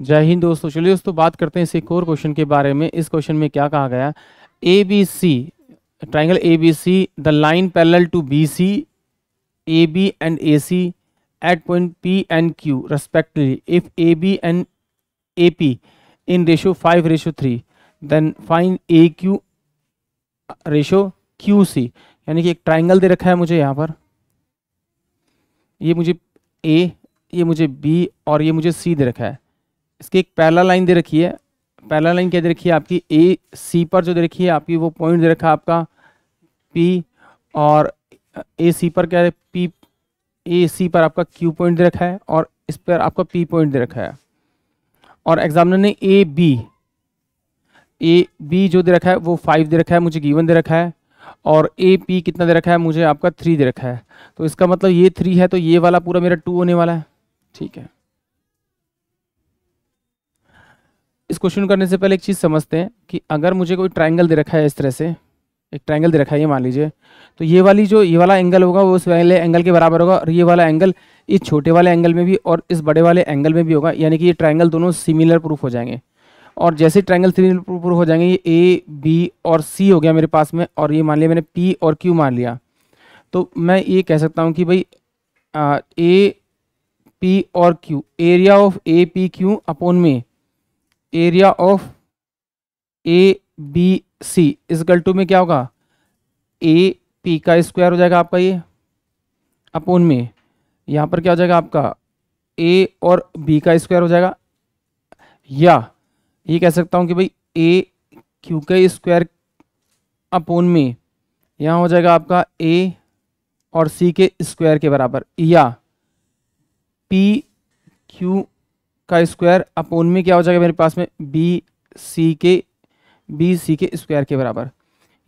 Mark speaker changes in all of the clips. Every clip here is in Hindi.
Speaker 1: जय हिंद दोस्तों चलिए दोस्तों बात करते हैं इस एक और क्वेश्चन के बारे में इस क्वेश्चन में क्या कहा गया A B C triangle A B C the line parallel to B C A B and A C at point P and Q respectively if A B and A P in ratio five ratio three then find A Q ratio Q C यानी कि एक ट्राइंगल दे रखा है मुझे यहाँ पर ये मुझे ए ये मुझे बी और ये मुझे सी दे रखा है इसकी एक पहला लाइन दे रखी है पहला लाइन क्या दे रखी है आपकी ए सी पर जो दे रखी है आपकी वो पॉइंट दे रखा है आपका पी और ए सी पर क्या पी ए सी पर आपका क्यू पॉइंट दे रखा है और इस पर आपका पी पॉइंट दे रखा है और एग्जामिनर ने ए बी ए बी जो दे रखा है वो फाइव दे रखा है मुझे गीवन दे रखा है और ए पी कितना दे रखा है मुझे आपका थ्री दे रखा है तो इसका मतलब ये थ्री है तो ये वाला पूरा मेरा टू होने वाला है ठीक है इस क्वेश्चन करने से पहले एक चीज़ समझते हैं कि अगर मुझे कोई ट्राइंगल दे रखा है इस तरह से एक ट्राइंगल दे रखा है ये मान लीजिए तो ये वाली जो ये वाला एंगल होगा वो उस वाले एंगल के बराबर होगा और ये वाला एंगल इस छोटे वाले एंगल में भी और इस बड़े वाले एंगल में भी होगा यानी कि ये ट्राइंगल दोनों सिमिलर प्रूफ हो जाएंगे और जैसे ट्राइंगल सिमिलर प्रूफ हो जाएंगे ये ए बी और सी हो गया मेरे पास में और ये मान लिया मैंने पी और क्यू मान लिया तो मैं ये कह सकता हूँ कि भाई ए पी और Q area of A P Q upon में area of A B C equal to में क्या होगा ए पी का स्क्वायर हो जाएगा आपका ये अपोन में यहाँ पर क्या हो जाएगा आपका ए और बी का स्क्वायर हो जाएगा या ये कह सकता हूँ कि भाई ए क्यू का स्क्वायर अपोन में यहाँ हो जाएगा आपका ए और सी के स्क्वायर के बराबर या पी क्यू का स्क्वायर अब उनमें क्या हो जाएगा मेरे पास में बी सी के बी सी के स्क्वायर के बराबर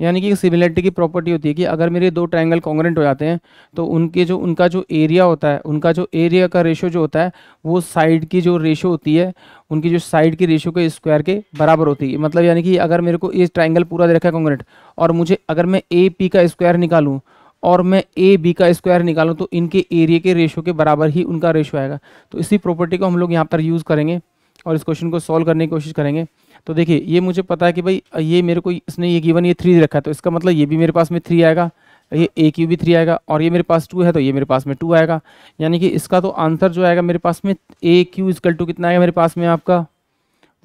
Speaker 1: यानी कि सिमिलरिटी की प्रॉपर्टी होती है कि अगर मेरे दो ट्रायंगल कॉन्ग्रेंट हो जाते हैं तो उनके जो उनका जो एरिया होता है उनका जो एरिया का रेशो जो होता है वो साइड की जो रेशो होती है उनकी जो साइड की रेशो के स्क्वायर के बराबर होती है मतलब यानी कि अगर मेरे को ये ट्राइंगल पूरा दे रखा है कॉन्ग्रेंट और मुझे अगर मैं ए पी का स्क्वायर निकालूँ और मैं ए बी का स्क्वायर निकालूँ तो इनके एरिया के रेशो के बराबर ही उनका रेशो आएगा तो इसी प्रॉपर्टी को हम लोग यहाँ पर यूज़ करेंगे और इस क्वेश्चन को सॉल्व करने की कोशिश करेंगे तो देखिए ये मुझे पता है कि भाई ये मेरे को इसने ये गिवन ये थ्री रखा है तो इसका मतलब ये भी मेरे पास में थ्री आएगा ये ए क्यू भी थ्री आएगा और ये मेरे पास टू है तो ये मेरे पास में टू आएगा यानी कि इसका तो आंसर जो आएगा मेरे पास में ए क्यू इजकल टू कितना आएगा मेरे पास में आपका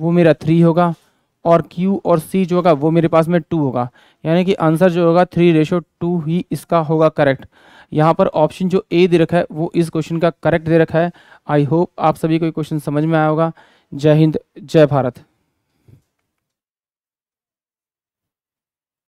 Speaker 1: वो मेरा थ्री होगा और Q और C जो होगा वो मेरे पास में टू होगा यानी कि आंसर जो होगा थ्री रेशो टू ही इसका होगा करेक्ट यहाँ पर ऑप्शन जो ए दे रखा है वो इस क्वेश्चन का करेक्ट दे रखा है आई होप आप सभी को क्वेश्चन समझ में आया होगा जय हिंद जय भारत